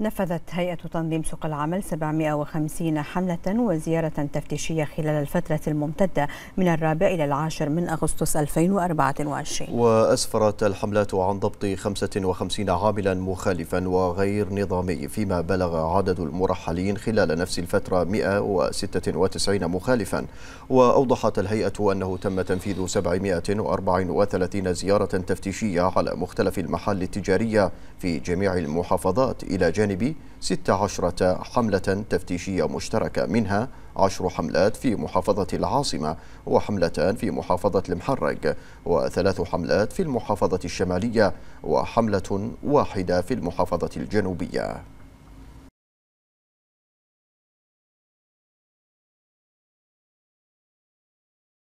نفذت هيئة تنظيم سوق العمل 750 حملة وزيارة تفتيشية خلال الفترة الممتدة من الرابع إلى العاشر من أغسطس 2024 وأسفرت الحملات عن ضبط 55 عاملا مخالفا وغير نظامي فيما بلغ عدد المرحلين خلال نفس الفترة 196 مخالفا وأوضحت الهيئة أنه تم تنفيذ 734 زيارة تفتيشية على مختلف المحال التجارية في جميع المحافظات إلى جانب الجانبي 16 حملة تفتيشية مشتركة منها 10 حملات في محافظة العاصمة وحملتان في محافظة المحرق وثلاث حملات في المحافظة الشمالية وحملة واحدة في المحافظة الجنوبية